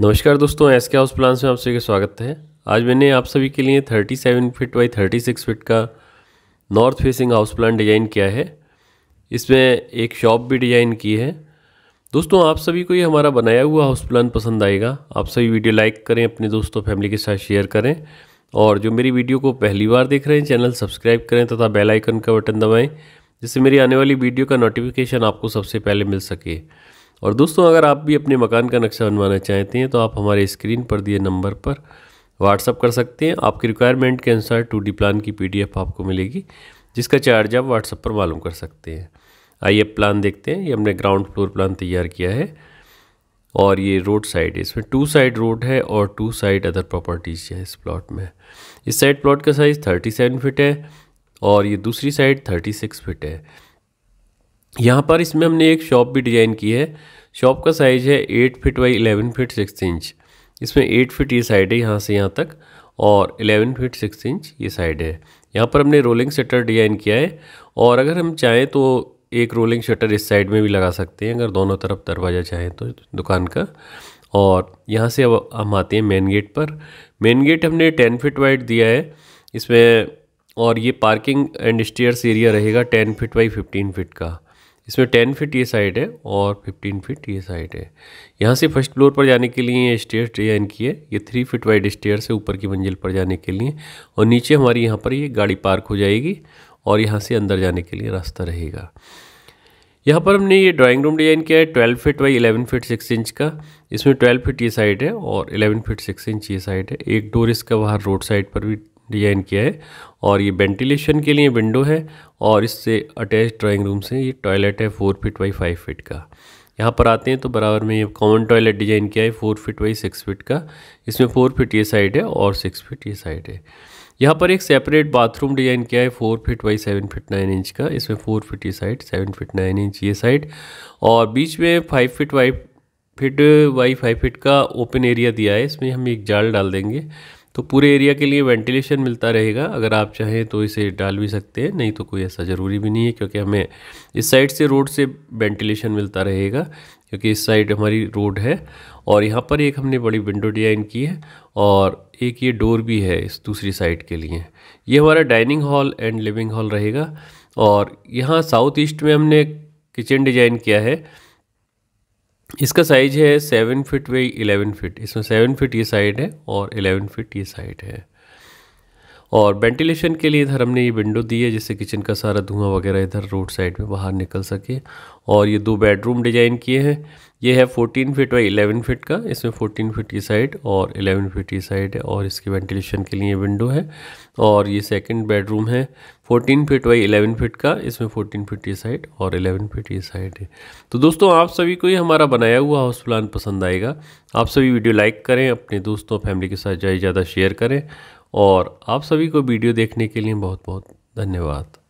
नमस्कार दोस्तों एस के हाउस प्लान्स में आप सभी का स्वागत है आज मैंने आप सभी के लिए 37 फिट बाई सिक्स फिट का north facing house plan design किया है इसमें एक शॉप भी डिज़ाइन की है दोस्तों आप सभी को ये हमारा बनाया हुआ हाउस प्लान पसंद आएगा आप सभी वीडियो लाइक करें अपने दोस्तों फैमिली के साथ शेयर करें और जो मेरी वीडियो को पहली बार देख रहे हैं चैनल सब्सक्राइब करें तथा बेल आइकन का बटन दबाएं जिससे मेरी आने वाली वीडियो का नोटिफिकेशन आपको सबसे पहले मिल सके और दोस्तों अगर आप भी अपने मकान का नक्शा बनवाना चाहते हैं तो आप हमारे स्क्रीन पर दिए नंबर पर व्हाट्सअप कर सकते हैं आपकी रिक्वायरमेंट के अनुसार टू प्लान की पी आपको मिलेगी जिसका चार्ज आप व्हाट्सअप पर मालूम कर सकते हैं आइए प्लान देखते हैं ये हमने ग्राउंड फ्लोर प्लान तैयार किया है और ये रोड साइड है इसमें टू साइड रोड है और टू साइड अदर प्रॉपर्टीज है इस प्लॉट में इस साइड प्लॉट का साइज़ थर्टी सेवन फिट है और ये दूसरी साइड थर्टी सिक्स फिट है यहाँ पर इसमें हमने एक शॉप भी डिज़ाइन की है शॉप का साइज़ है eight feet by eleven feet six inch इसमें एट फिट ये साइड है यहाँ से यहाँ तक और एलेवन फिट सिक्स इंच ये साइड है यहाँ पर हमने रोलिंग शटर डिज़ाइन किया है और अगर हम चाहें तो एक रोलिंग शटर इस साइड में भी लगा सकते हैं अगर दोनों तरफ दरवाज़ा चाहें तो दुकान का और यहाँ से अब हम आते हैं मेन गेट पर मेन गेट हमने टेन फिट वाइड दिया है इसमें और ये पार्किंग एंड स्टेयर्स एरिया रहेगा ten feet by fifteen feet का इसमें टेन फिट ये साइड है और फिफ्टीन फिट ये साइड है यहाँ से फर्स्ट फ्लोर पर जाने के लिए ये स्टेयर डिजाइन की है ये थ्री फिट वाइड स्टेयर से ऊपर की मंजिल पर जाने के लिए और नीचे हमारी यहाँ पर ये गाड़ी पार्क हो जाएगी और यहाँ से अंदर जाने के लिए रास्ता रहेगा यहाँ पर हमने ये ड्राइंग रूम डिज़ाइन किया है twelve feet by eleven feet six inch का इसमें ट्वेल्व फिट ये साइड है और इलेवन फिट सिक्स इंच ये साइड है एक डोर इसका बाहर रोड साइड पर भी डिजाइन किया है और ये वेंटिलेशन के लिए विंडो है और इससे अटैच ड्राइंग रूम से ये टॉयलेट है four feet by five feet का यहाँ पर आते हैं तो बराबर में ये कॉमन टॉयलेट डिजाइन किया है four feet by six feet का इसमें फोर फिट ये साइड है और सिक्स फिट ये साइड है यहाँ पर एक सेपरेट बाथरूम डिजाइन किया है four feet by seven feet nine inch का इसमें फोर फिट ये side seven feet nine inch ये साइड और बीच में फाइव फिट वाई फिट बाई फाइव फिट का ओपन एरिया दिया है इसमें हम एक जाल डाल देंगे तो पूरे एरिया के लिए वेंटिलेशन मिलता रहेगा अगर आप चाहें तो इसे डाल भी सकते हैं नहीं तो कोई ऐसा ज़रूरी भी नहीं है क्योंकि हमें इस साइड से रोड से वेंटिलेशन मिलता रहेगा क्योंकि इस साइड हमारी रोड है और यहाँ पर एक हमने बड़ी विंडो डिजाइन की है और एक ये डोर भी है इस दूसरी साइड के लिए ये हमारा dining hall and living hall रहेगा और यहाँ साउथ ईस्ट में हमने किचन डिजाइन किया है इसका साइज है सेवन फिट वे इलेवन फिट इसमें सेवन फिट ये साइड है और इलेवन फिट ये साइड है और वेंटिलेशन के लिए इधर हमने ये विंडो दी है जिससे किचन का सारा धुआं वगैरह इधर रोड साइड में बाहर निकल सके और ये दो बेडरूम डिजाइन किए हैं ये है 14 फीट बाई 11 फीट का इसमें 14 फीट की साइड और 11 फीट की साइड है और इसके वेंटिलेशन के लिए विंडो है और ये सेकंड बेडरूम है 14 फीट बाई 11 फीट का इसमें 14 फीट की साइड और 11 फीट की साइड है तो दोस्तों आप सभी को ही हमारा बनाया हुआ हाउस प्लान पसंद आएगा आप सभी वीडियो लाइक करें अपने दोस्तों फैमिली के साथ ज़्यादा शेयर करें और आप सभी को वीडियो देखने के लिए बहुत बहुत धन्यवाद